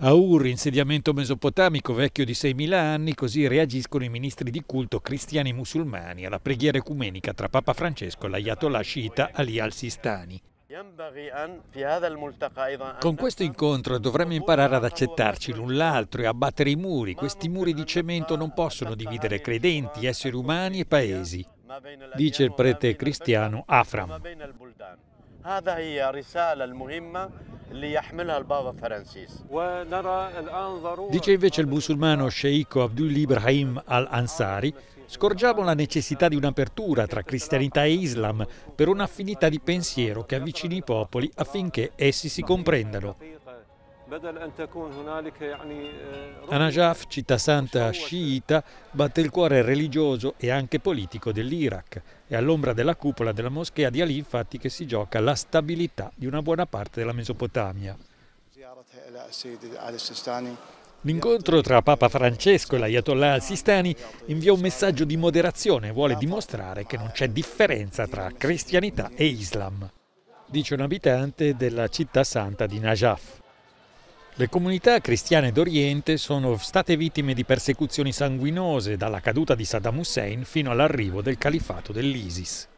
Aur, insediamento mesopotamico vecchio di 6.000 anni, così reagiscono i ministri di culto cristiani musulmani alla preghiera ecumenica tra Papa Francesco e l'ayatollah sciita Ali al-Sistani. Con questo incontro dovremmo imparare ad accettarci l'un l'altro e abbattere i muri. Questi muri di cemento non possono dividere credenti, esseri umani e paesi, dice il prete cristiano Afram. Dice invece il musulmano sceicco Abdul Ibrahim al-Ansari, scorgiamo la necessità di un'apertura tra cristianità e islam per un'affinità di pensiero che avvicini i popoli affinché essi si comprendano. A Najaf, città santa sciita, batte il cuore religioso e anche politico dell'Iraq. È all'ombra della cupola della moschea di Ali infatti che si gioca la stabilità di una buona parte della Mesopotamia. L'incontro tra Papa Francesco e l'Ayatollah al-Sistani invia un messaggio di moderazione e vuole dimostrare che non c'è differenza tra cristianità e Islam, dice un abitante della città santa di Najaf. Le comunità cristiane d'Oriente sono state vittime di persecuzioni sanguinose dalla caduta di Saddam Hussein fino all'arrivo del califato dell'ISIS.